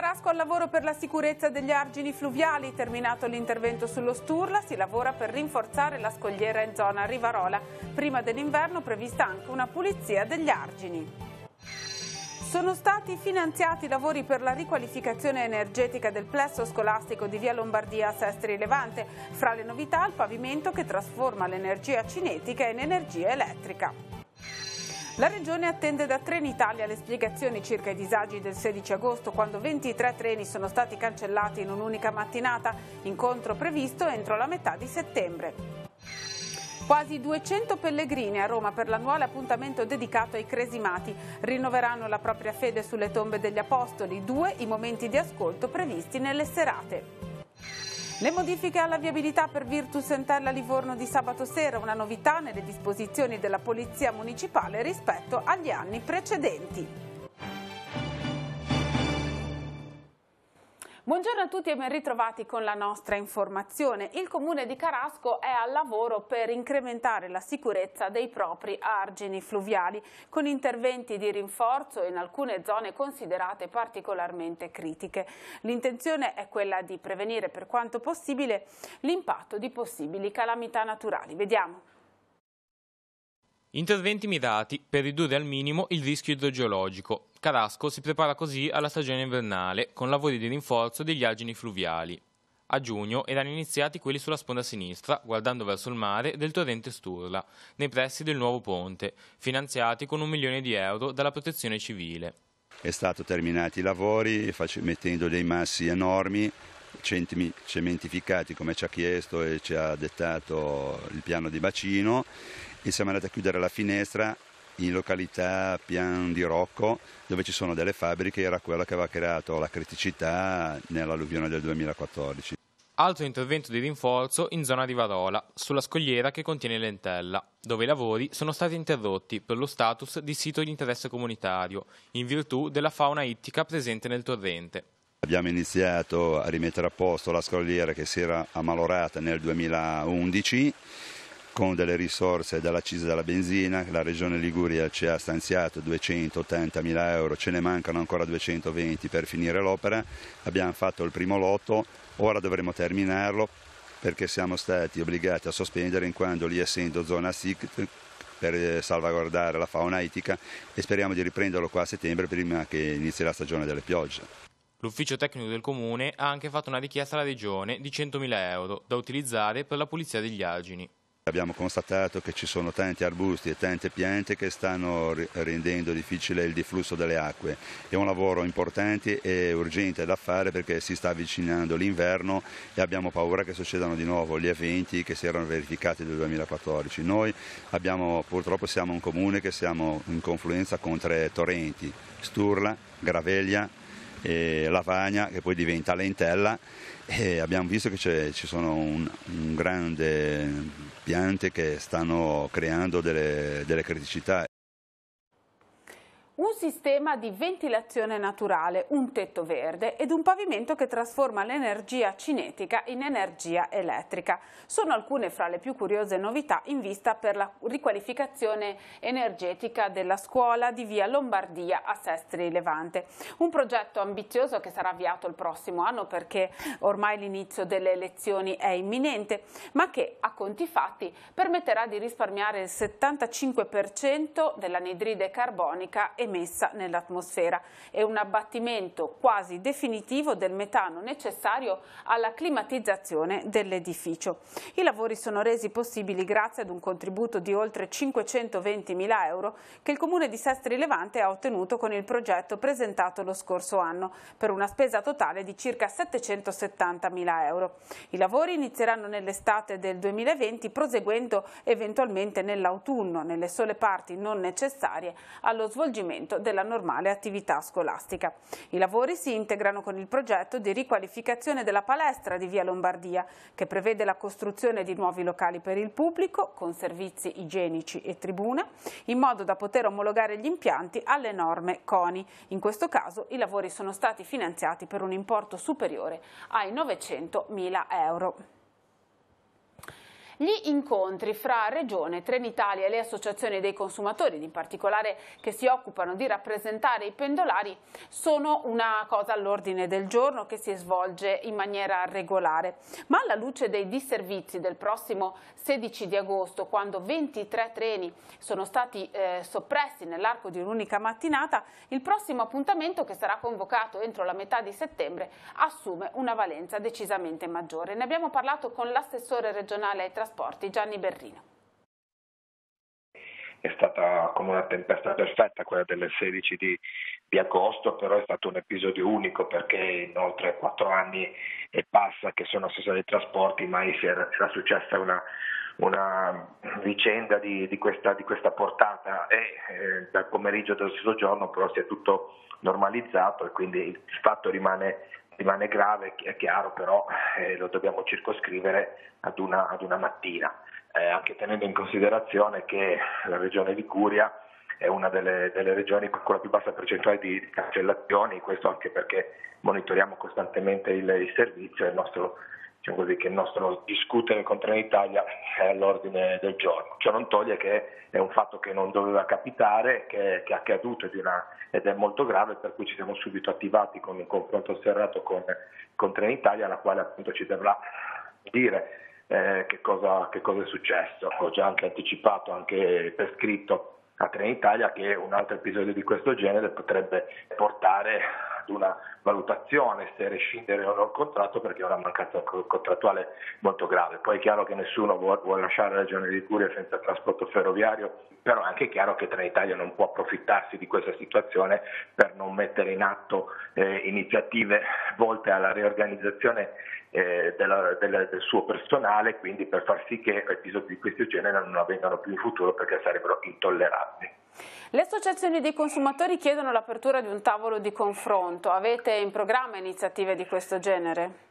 Carasco al lavoro per la sicurezza degli argini fluviali. Terminato l'intervento sullo Sturla, si lavora per rinforzare la scogliera in zona Rivarola. Prima dell'inverno prevista anche una pulizia degli argini. Sono stati finanziati lavori per la riqualificazione energetica del plesso scolastico di Via Lombardia a Sestri Levante, fra le novità il pavimento che trasforma l'energia cinetica in energia elettrica. La regione attende da Trenitalia le spiegazioni circa i disagi del 16 agosto quando 23 treni sono stati cancellati in un'unica mattinata, incontro previsto entro la metà di settembre. Quasi 200 pellegrini a Roma per l'annuale appuntamento dedicato ai cresimati. Rinnoveranno la propria fede sulle tombe degli Apostoli, due i momenti di ascolto previsti nelle serate. Le modifiche alla viabilità per Virtus Entella Livorno di sabato sera, una novità nelle disposizioni della Polizia Municipale rispetto agli anni precedenti. Buongiorno a tutti e ben ritrovati con la nostra informazione. Il comune di Carasco è al lavoro per incrementare la sicurezza dei propri argini fluviali con interventi di rinforzo in alcune zone considerate particolarmente critiche. L'intenzione è quella di prevenire per quanto possibile l'impatto di possibili calamità naturali. Vediamo. Interventi mirati per ridurre al minimo il rischio idrogeologico. Carasco si prepara così alla stagione invernale con lavori di rinforzo degli argini fluviali. A giugno erano iniziati quelli sulla sponda sinistra, guardando verso il mare, del torrente Sturla, nei pressi del nuovo ponte, finanziati con un milione di euro dalla protezione civile. È stato terminati i lavori mettendo dei massi enormi centimi cementificati come ci ha chiesto e ci ha dettato il piano di bacino e siamo andati a chiudere la finestra in località Pian di Rocco dove ci sono delle fabbriche, era quella che aveva creato la criticità nell'alluvione del 2014. Altro intervento di rinforzo in zona di Varola, sulla scogliera che contiene Lentella, dove i lavori sono stati interrotti per lo status di sito di interesse comunitario, in virtù della fauna ittica presente nel torrente. Abbiamo iniziato a rimettere a posto la scogliera che si era ammalorata nel 2011 con delle risorse dall'accisa della benzina, la Regione Liguria ci ha stanziato 280 mila euro, ce ne mancano ancora 220 per finire l'opera, abbiamo fatto il primo lotto, ora dovremo terminarlo perché siamo stati obbligati a sospendere in quanto lì essendo zona SIC per eh, salvaguardare la fauna ittica e speriamo di riprenderlo qua a settembre prima che inizi la stagione delle piogge. L'ufficio tecnico del comune ha anche fatto una richiesta alla regione di 100.000 euro da utilizzare per la pulizia degli argini. Abbiamo constatato che ci sono tanti arbusti e tante piante che stanno rendendo difficile il deflusso delle acque. È un lavoro importante e urgente da fare perché si sta avvicinando l'inverno e abbiamo paura che succedano di nuovo gli eventi che si erano verificati nel 2014. Noi abbiamo, purtroppo siamo un comune che siamo in confluenza con tre torrenti, Sturla, Graveglia eh, lavagna che poi diventa lentella e abbiamo visto che ci sono un, un grande piante che stanno creando delle, delle criticità sistema di ventilazione naturale, un tetto verde ed un pavimento che trasforma l'energia cinetica in energia elettrica. Sono alcune fra le più curiose novità in vista per la riqualificazione energetica della scuola di via Lombardia a Sestri Levante. Un progetto ambizioso che sarà avviato il prossimo anno perché ormai l'inizio delle elezioni è imminente, ma che a conti fatti permetterà di risparmiare il 75% dell'anidride carbonica emessa immessa nell'atmosfera e un abbattimento quasi definitivo del metano necessario alla climatizzazione dell'edificio. I lavori sono resi possibili grazie ad un contributo di oltre 520 mila euro che il Comune di Sestri Levante ha ottenuto con il progetto presentato lo scorso anno per una spesa totale di circa 770 mila euro. I lavori inizieranno nell'estate del 2020 proseguendo eventualmente nell'autunno nelle sole parti non necessarie allo svolgimento della normale attività scolastica. I lavori si integrano con il progetto di riqualificazione della palestra di Via Lombardia, che prevede la costruzione di nuovi locali per il pubblico, con servizi igienici e tribune, in modo da poter omologare gli impianti alle norme CONI. In questo caso i lavori sono stati finanziati per un importo superiore ai 900.000 euro. Gli incontri fra Regione, Trenitalia e le associazioni dei consumatori, in particolare che si occupano di rappresentare i pendolari, sono una cosa all'ordine del giorno che si svolge in maniera regolare. Ma alla luce dei disservizi del prossimo 16 di agosto, quando 23 treni sono stati eh, soppressi nell'arco di un'unica mattinata, il prossimo appuntamento che sarà convocato entro la metà di settembre assume una valenza decisamente maggiore. Ne abbiamo parlato con l'assessore regionale ai trasporti Trasporti, Gianni Berrino. È stata come una tempesta perfetta quella delle 16 di, di agosto, però è stato un episodio unico perché in oltre quattro anni e passa che sono assessore dei trasporti mai era, era successa una, una vicenda di, di, questa, di, questa, portata e eh, dal pomeriggio dello stesso giorno però si è tutto normalizzato e quindi il fatto rimane rimane grave, è chiaro, però eh, lo dobbiamo circoscrivere ad una, ad una mattina, eh, anche tenendo in considerazione che la regione Liguria è una delle, delle, regioni con la più bassa percentuale di cancellazioni, questo anche perché monitoriamo costantemente il, il servizio e il nostro diciamo così, che il nostro discutere contro l'Italia è all'ordine del giorno. Ciò non toglie che è un fatto che non doveva capitare, che, che è accaduto ed, una, ed è molto grave, per cui ci siamo subito attivati con un confronto serrato con, con Trenitalia, la quale appunto ci dovrà dire eh, che, cosa, che, cosa, è successo. Ho già anche anticipato, anche per scritto a Trenitalia, che un altro episodio di questo genere potrebbe portare ad una valutazione se rescindere o no il contratto perché è una mancanza contrattuale molto grave. Poi è chiaro che nessuno vuole lasciare la regione di Curia senza trasporto ferroviario, però è anche chiaro che Trenitalia non può approfittarsi di questa situazione per non mettere in atto eh, iniziative volte alla riorganizzazione eh, della, della, del suo personale, quindi per far sì che episodi di questo genere non avvengano più in futuro perché sarebbero intollerabili. Le associazioni dei consumatori chiedono l'apertura di un tavolo di confronto. Avete in programma iniziative di questo genere?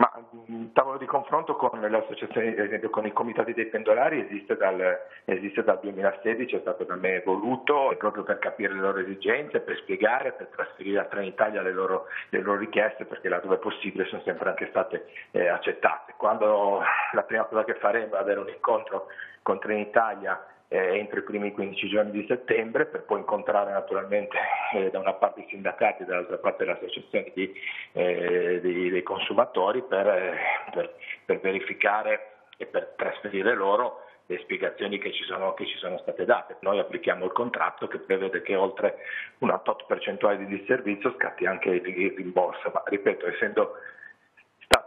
Ma un mm, tavolo di confronto con, eh, con i comitati dei pendolari esiste dal, esiste dal, 2016, è stato da me voluto proprio per capire le loro esigenze, per spiegare, per trasferire a Trenitalia le loro, le loro richieste, perché là dove è possibile sono sempre anche state eh, accettate. Quando la prima cosa che faremo è avere un incontro con Trenitalia eh, entro i primi 15 giorni di settembre per poi incontrare naturalmente eh, da una parte i sindacati e dall'altra parte le associazioni di, eh, di, dei consumatori per, eh, per, per verificare e per trasferire loro le spiegazioni che ci, sono, che ci, sono, state date. Noi applichiamo il contratto che prevede che oltre una tot percentuale di disservizio scatti anche il rimborso, ma ripeto, essendo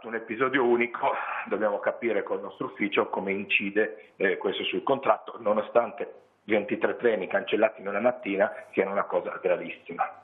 un episodio unico, dobbiamo capire col nostro ufficio come incide eh, questo sul contratto, nonostante 23 treni cancellati in una mattina siano una cosa gravissima.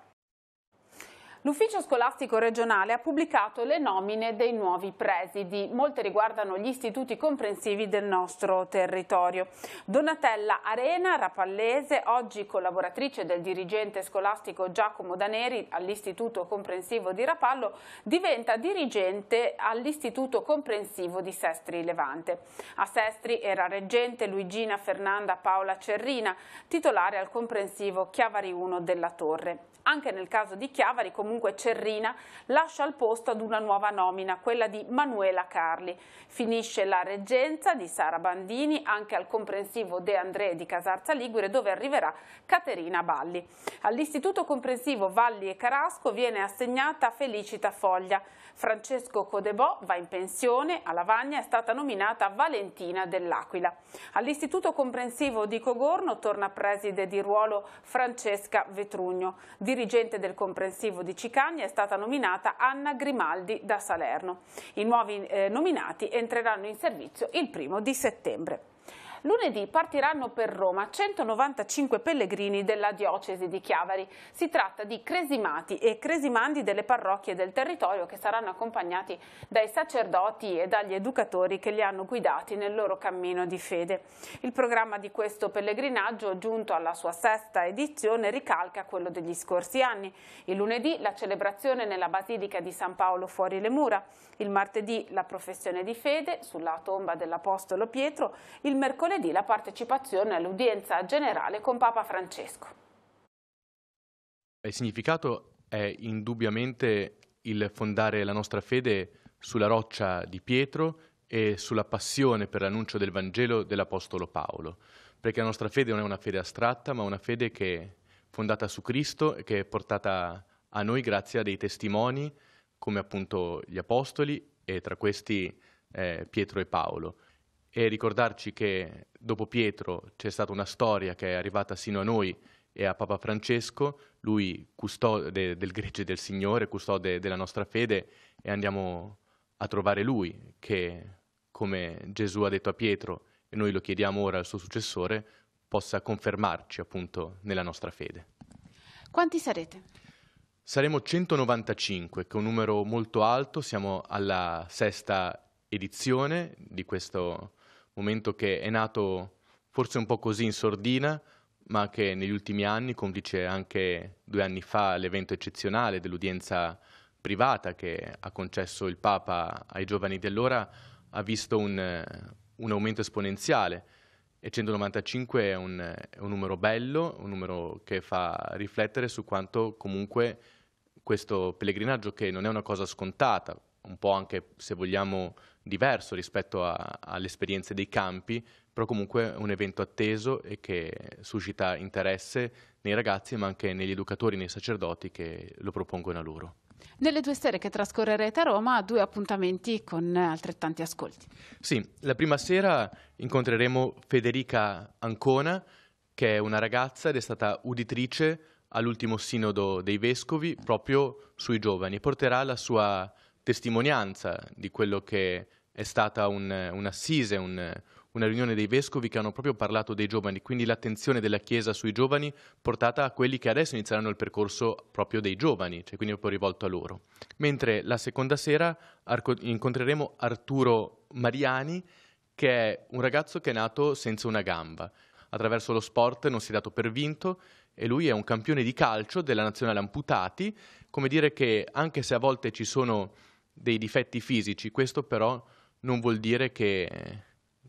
L'ufficio scolastico regionale ha pubblicato le nomine dei nuovi presidi, molte riguardano gli istituti comprensivi del nostro territorio. Donatella Arena, rapallese, oggi collaboratrice del dirigente scolastico Giacomo Daneri all'Istituto Comprensivo di Rapallo, diventa dirigente all'Istituto Comprensivo di Sestri Levante. A Sestri era reggente Luigina Fernanda Paola Cerrina, titolare al comprensivo Chiavari 1 della Torre. Anche nel caso di Chiavari, comunque comunque Cerrina lascia il posto ad una nuova nomina, quella di Manuela Carli. Finisce la reggenza di Sara Bandini anche al comprensivo De André di Casarza Ligure dove arriverà Caterina Balli. All'istituto comprensivo Valli e Carasco viene assegnata Felicita Foglia. Francesco Codebò va in pensione, a Lavagna è stata nominata Valentina dell'Aquila. All'istituto comprensivo di Cogorno torna preside di ruolo Francesca Vetrugno, dirigente del comprensivo di Cicagna è stata nominata Anna Grimaldi da Salerno. I nuovi eh, nominati entreranno in servizio il primo di settembre. Lunedì partiranno per Roma 195 pellegrini della diocesi di Chiavari. Si tratta di cresimati e cresimandi delle parrocchie del territorio che saranno accompagnati dai sacerdoti e dagli educatori che li hanno guidati nel loro cammino di fede. Il programma di questo pellegrinaggio, giunto alla sua sesta edizione, ricalca quello degli scorsi anni. Il lunedì la celebrazione nella Basilica di San Paolo fuori le mura, il martedì la professione di fede sulla tomba dell'Apostolo Pietro, il mercoledì mercoledì la partecipazione all'udienza generale con Papa Francesco. Il significato è indubbiamente il fondare la nostra fede sulla roccia di Pietro e sulla passione per l'annuncio del Vangelo dell'Apostolo Paolo, perché la nostra fede non è una fede astratta, ma una fede che è fondata su Cristo e che è portata a noi grazie a dei testimoni come appunto gli Apostoli e tra questi eh, Pietro e Paolo e ricordarci che dopo Pietro c'è stata una storia che è arrivata sino a noi e a Papa Francesco, lui custode del gregge del Signore, custode della nostra fede e andiamo a trovare lui che, come Gesù ha detto a Pietro e noi lo chiediamo ora al suo successore, possa confermarci appunto nella nostra fede. Quanti sarete? Saremo 195, che è un numero molto alto, siamo alla sesta edizione di questo momento che è nato forse un po' così in sordina, ma che negli ultimi anni, complice anche due anni fa l'evento eccezionale dell'udienza privata che ha concesso il Papa ai giovani dell'ora, ha visto un, un aumento esponenziale e 195 è un, è un, numero bello, un numero che fa riflettere su quanto comunque questo pellegrinaggio, che non è una cosa scontata, un po' anche, se vogliamo, diverso rispetto a, alle esperienze dei campi, però comunque un evento atteso e che suscita interesse nei ragazzi, ma anche negli educatori, nei sacerdoti che lo propongono a loro. Nelle due sere che trascorrerete a Roma, due appuntamenti con altrettanti ascolti. Sì, la prima sera incontreremo Federica Ancona, che è una ragazza ed è stata uditrice all'ultimo sinodo dei vescovi proprio sui giovani. e Porterà la sua testimonianza di quello che è stata un, un'assise, un, una riunione dei vescovi che hanno proprio parlato dei giovani, quindi l'attenzione della Chiesa sui giovani portata a quelli che adesso inizieranno il percorso proprio dei giovani, cioè quindi proprio rivolto a loro. Mentre la seconda sera incontreremo Arturo Mariani, che è un ragazzo che è nato senza una gamba. Attraverso lo sport non si è dato per vinto e lui è un campione di calcio della nazionale amputati, come dire che anche se a volte ci sono dei difetti fisici, questo però non vuol dire che,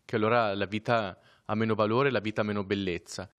che allora la vita ha meno valore, la vita ha meno bellezza.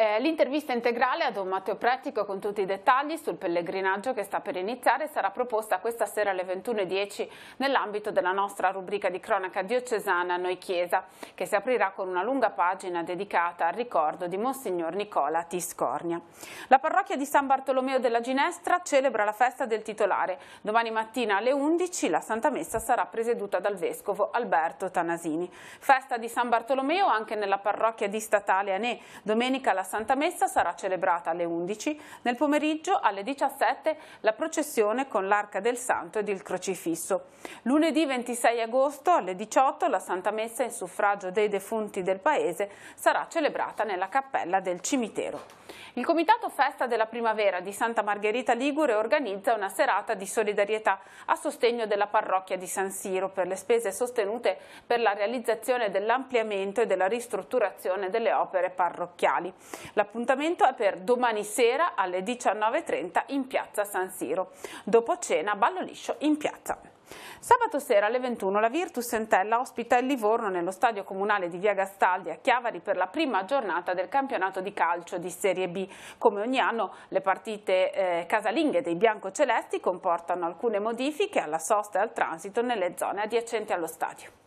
Eh, l'intervista integrale a Don Matteo Prettico con tutti i dettagli sul pellegrinaggio che sta per iniziare sarà proposta questa sera alle 21.10 nell'ambito della nostra rubrica di cronaca diocesana Noi Chiesa, che si aprirà con una lunga pagina dedicata al ricordo di Monsignor Nicola Tiscornia. La parrocchia di San Bartolomeo della Ginestra celebra la festa del titolare. Domani mattina alle 11 la Santa Messa sarà presieduta dal Vescovo Alberto Tanasini. Festa di San Bartolomeo anche nella parrocchia di Statale Anè. Domenica la Santa Messa sarà celebrata alle 11, nel pomeriggio alle 17 la processione con l'Arca del Santo ed il Crocifisso. Lunedì 26 agosto alle 18 la Santa Messa in suffragio dei defunti del Paese sarà celebrata nella cappella del cimitero. Il Comitato Festa della Primavera di Santa Margherita Ligure organizza una serata di solidarietà a sostegno della parrocchia di San Siro per le spese sostenute per la realizzazione dell'ampliamento e della ristrutturazione delle opere parrocchiali. L'appuntamento è per domani sera alle 19.30 in piazza San Siro. Dopo cena, ballo liscio in piazza. Sabato sera alle 21 la Virtus Entella ospita il Livorno nello stadio comunale di Via Gastaldi a Chiavari per la prima giornata del campionato di calcio di Serie B. Come ogni anno le partite eh, casalinghe dei biancocelesti comportano alcune modifiche alla sosta e al transito nelle zone adiacenti allo stadio.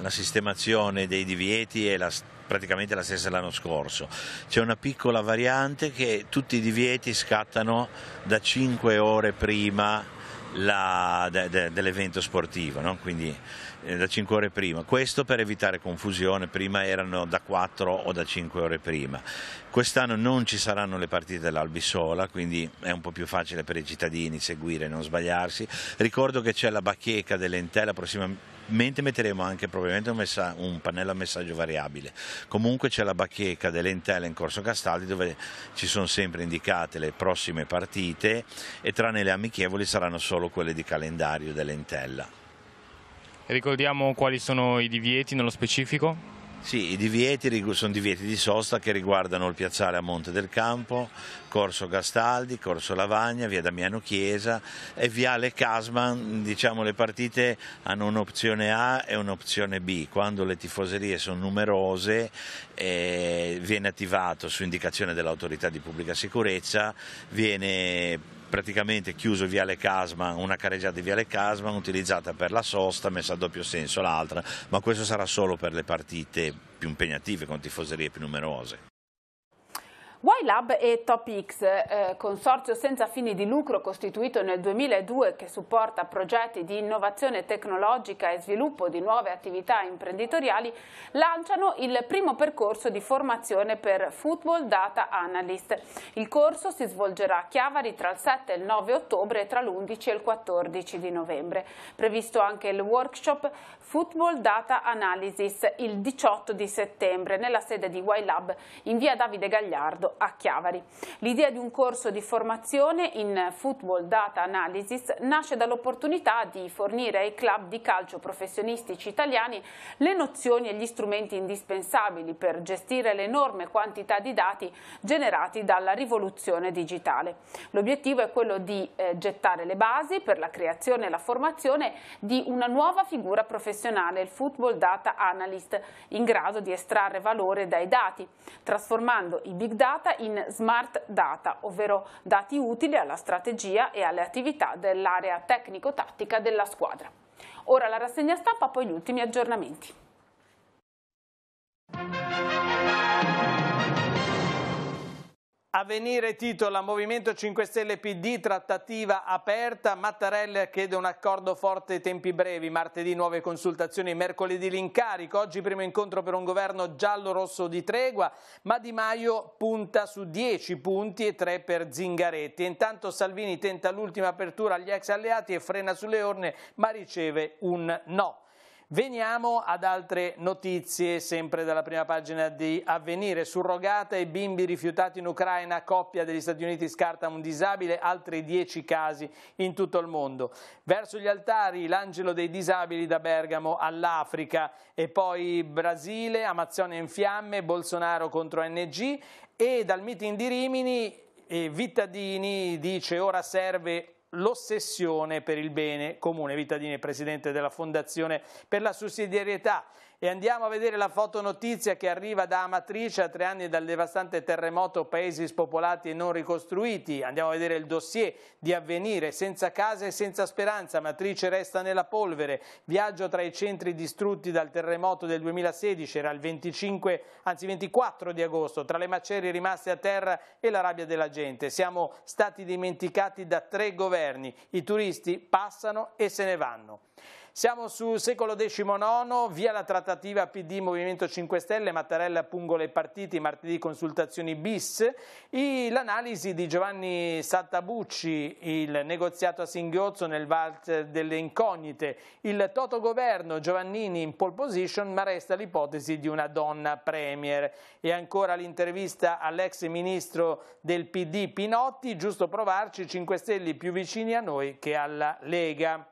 La sistemazione dei divieti è la praticamente la stessa dell'anno scorso. C'è una piccola variante che tutti i divieti scattano da 5 ore prima de, de, dell'evento sportivo, no? quindi eh, da 5 ore prima. Questo per evitare confusione, prima erano da 4 o da 5 ore prima. Quest'anno non ci saranno le partite dell'Albisola, quindi è un po' più facile per i cittadini seguire e non sbagliarsi. Ricordo che c'è la bacheca dell'Entella prossimamente mentre metteremo anche probabilmente un, messa- un, pannello a messaggio variabile. Comunque c'è la bacheca dell'Entella in Corso Castaldi dove ci sono sempre indicate le prossime partite e tranne le amichevoli saranno solo quelle di calendario dell'Entella. Ricordiamo quali sono i divieti nello specifico? Sì, i divieti sono divieti di sosta che riguardano il piazzale a Monte del Campo, Corso Gastaldi, Corso Lavagna, via Damiano Chiesa e viale Casman. Diciamo le partite hanno un'opzione A e un'opzione B. Quando le tifoserie sono numerose eh, viene attivato su indicazione dell'autorità di pubblica sicurezza, viene praticamente chiuso Viale Casman, una careggiata di Viale Casman utilizzata per la sosta, messa a doppio senso l'altra, ma questo sarà solo per le partite più impegnative con tifoserie più numerose. YLab e TopX, eh, consorzio senza fini di lucro costituito nel 2002 che supporta progetti di innovazione tecnologica e sviluppo di nuove attività imprenditoriali, lanciano il primo percorso di formazione per Football Data Analyst. Il corso si svolgerà a Chiavari tra il 7 e il 9 ottobre e tra l'11 e il 14 di novembre. Previsto anche il workshop Football Data Analysis il 18 di settembre nella sede di YLab in via Davide Gagliardo tenuto a Chiavari. L'idea di un corso di formazione in Football Data Analysis nasce dall'opportunità di fornire ai club di calcio professionistici italiani le nozioni e gli strumenti indispensabili per gestire l'enorme quantità di dati generati dalla rivoluzione digitale. L'obiettivo è quello di eh, gettare le basi per la creazione e la formazione di una nuova figura professionale, il Football Data Analyst, in grado di estrarre valore dai dati, trasformando i big data data in smart data, ovvero dati utili alla strategia e alle attività dell'area tecnico-tattica della squadra. Ora la rassegna stampa, poi gli ultimi aggiornamenti. A Avvenire titola Movimento 5 Stelle PD, trattativa aperta, Mattarella chiede un accordo forte e tempi brevi, martedì nuove consultazioni, mercoledì l'incarico, oggi primo incontro per un governo giallo-rosso di tregua, ma Di Maio punta su 10 punti e 3 per Zingaretti. Intanto Salvini tenta l'ultima apertura agli ex alleati e frena sulle orne, ma riceve un no. Veniamo ad altre notizie, sempre dalla prima pagina di Avvenire. Surrogata e bimbi rifiutati in Ucraina, coppia degli Stati Uniti scarta un disabile, altri dieci casi in tutto il mondo. Verso gli altari, l'angelo dei disabili da Bergamo all'Africa. E poi Brasile, Amazzonia in fiamme, Bolsonaro contro NG. E dal meeting di Rimini, eh, Vittadini dice ora serve l'ossessione per il bene comune. Vitadini è presidente della Fondazione per la sussidiarietà e andiamo a vedere la fotonotizia che arriva da Amatrice a tre anni dal devastante terremoto Paesi spopolati e non ricostruiti. Andiamo a vedere il dossier di avvenire senza casa e senza speranza. Amatrice resta nella polvere. Viaggio tra i centri distrutti dal terremoto del 2016, era il 25, anzi 24 di agosto, tra le macerie rimaste a terra e la rabbia della gente. Siamo stati dimenticati da tre governi. I turisti passano e se ne vanno. Siamo su secolo XIX, via la trattativa PD Movimento 5 Stelle, Mattarella Pungole partiti, martedì consultazioni bis, l'analisi di Giovanni Sattabucci, il negoziato a singhiozzo nel Valt delle incognite, il toto governo Giovannini in pole position ma resta l'ipotesi di una donna premier e ancora l'intervista all'ex ministro del PD Pinotti, giusto provarci 5 Stelle più vicini a noi che alla Lega.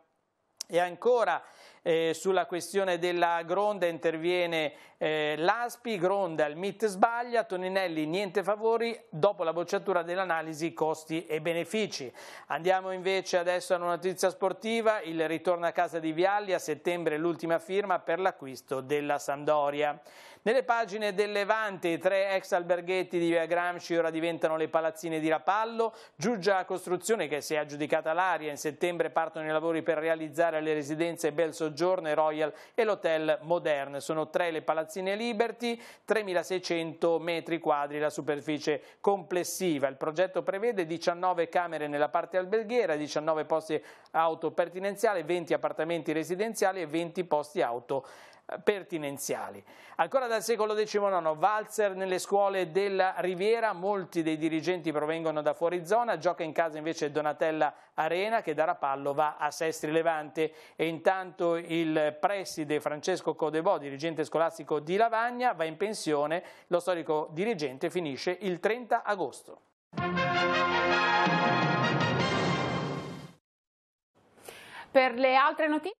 E ancora eh, sulla questione della Gronda interviene eh, L'Aspi gronda, il MIT sbaglia, Toninelli niente favori dopo la bocciatura dell'analisi costi e benefici. Andiamo invece adesso a una notizia sportiva, il ritorno a casa di Vialli a settembre l'ultima firma per l'acquisto della Sandoria. Nelle pagine del Levante i tre ex alberghetti di Via Gramsci ora diventano le palazzine di Rapallo, Giuggia Costruzione che si è aggiudicata l'aria, in settembre partono i lavori per realizzare le residenze Bel Soggiorno, e Royal e l'Hotel Modern. Sono tre le palazzine Palazzine Liberty, 3.600 metri quadri la superficie complessiva. Il progetto prevede 19 camere nella parte alberghiera, 19 posti auto pertinenziali, 20 appartamenti residenziali e 20 posti auto pertinenziali. Ancora dal secolo XIX, valzer nelle scuole della Riviera, molti dei dirigenti provengono da fuori zona, gioca in casa invece Donatella Arena che da Rapallo va a Sestri Levante e intanto il preside Francesco Codebò, dirigente scolastico di Lavagna, va in pensione, lo storico dirigente finisce il 30 agosto. Per le altre notizie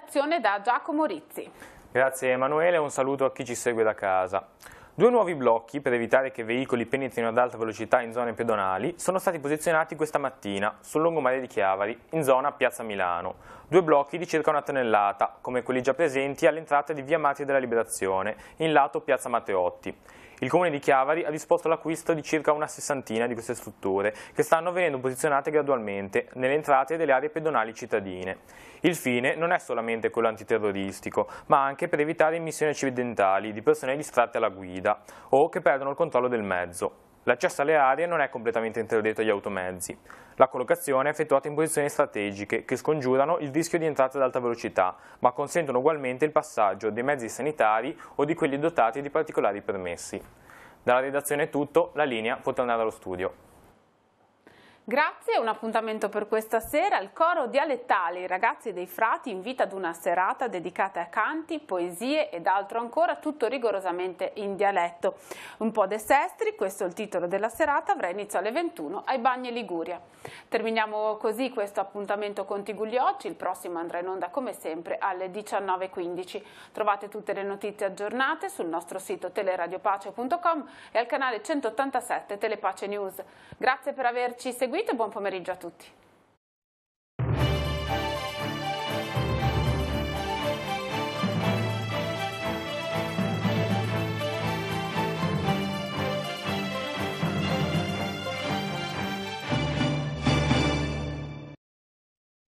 redazione da Giacomo Rizzi. Grazie Emanuele, un saluto a chi ci segue da casa. Due nuovi blocchi per evitare che veicoli penetrino ad alta velocità in zone pedonali sono stati posizionati questa mattina sul lungomare di Chiavari, in zona Piazza Milano. Due blocchi di circa una tonnellata, come quelli già presenti all'entrata di Via Marti della Liberazione, in lato Piazza Matteotti. Il Comune di Chiavari ha disposto l'acquisto di circa una sessantina di queste strutture, che stanno venendo posizionate gradualmente nelle entrate delle aree pedonali cittadine. Il fine non è solamente quello antiterroristico, ma anche per evitare immissioni accidentali di persone distratte alla guida o che perdono il controllo del mezzo. L'accesso alle aree non è completamente interdetto agli automezzi. La collocazione è effettuata in posizioni strategiche che scongiurano il rischio di entrate ad alta velocità, ma consentono ugualmente il passaggio dei mezzi sanitari o di quelli dotati di particolari permessi. Dalla redazione è tutto, la linea può tornare allo studio. Grazie, un appuntamento per questa sera. Il coro dialettale I ragazzi dei frati invita ad una serata dedicata a canti, poesie ed altro ancora, tutto rigorosamente in dialetto. Un po' de sestri, questo è il titolo della serata, avrà inizio alle 21 ai Bagni Liguria. Terminiamo così questo appuntamento con Tigugliocci, il prossimo andrà in onda come sempre alle 19.15. Trovate tutte le notizie aggiornate sul nostro sito teleradiopace.com e al canale 187 Telepace News. Grazie per averci seguito seguito e buon pomeriggio a tutti.